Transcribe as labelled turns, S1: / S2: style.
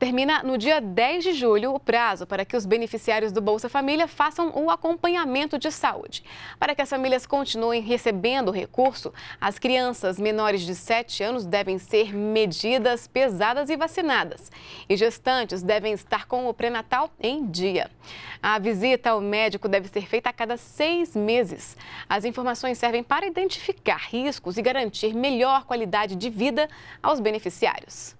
S1: Termina no dia 10 de julho o prazo para que os beneficiários do Bolsa Família façam o acompanhamento de saúde. Para que as famílias continuem recebendo o recurso, as crianças menores de 7 anos devem ser medidas pesadas e vacinadas. E gestantes devem estar com o pré-natal em dia. A visita ao médico deve ser feita a cada seis meses. As informações servem para identificar riscos e garantir melhor qualidade de vida aos beneficiários.